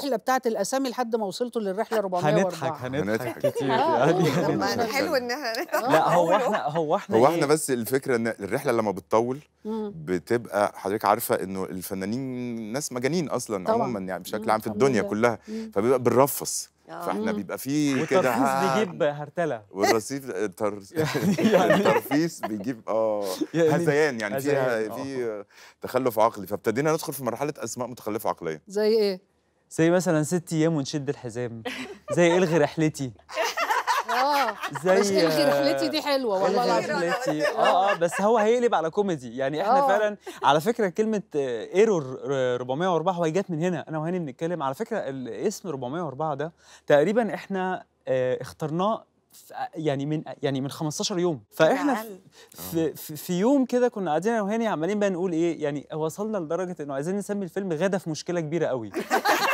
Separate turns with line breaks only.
الرحله بتاعت الاسامي لحد ما وصلتوا للرحله 404 هنضحك
هنضحك كتير اه. يعني حلو ان
احنا لا هو احنا هو احنا هو احنا إيه؟
بس الفكره ان الرحله لما بتطول بتبقى حضرتك عارفه انه الفنانين ناس مجانين اصلا عموما يعني بشكل عام في الدنيا كلها فبيبقى بنرفص آه. فاحنا بيبقى فيه كده والترفيس بيجيب
هرتله والرصيف
يعني الترفيس بيجيب اه يعني هذيان يعني فيها في آه. تخلف عقلي فابتدينا ندخل في مرحله اسماء متخلفه عقليا
زي ايه؟ زي مثلا ست ايام ونشد الحزام زي الغي رحلتي اه زي الغي رحلتي دي حلوه والله العظيم رحلتي اه اه بس هو هيقلب على كوميدي يعني احنا أوه. فعلا على فكره كلمه آه، ايرور 404 آه، هو جت من هنا انا وهاني بنتكلم على فكره الاسم 404 ده تقريبا احنا آه، اخترناه يعني من يعني من 15 يوم فاحنا في, في, في يوم كده كنا قاعدين انا وهاني عمالين بقى نقول ايه يعني وصلنا لدرجه انه عايزين نسمي الفيلم غدا في مشكله كبيره قوي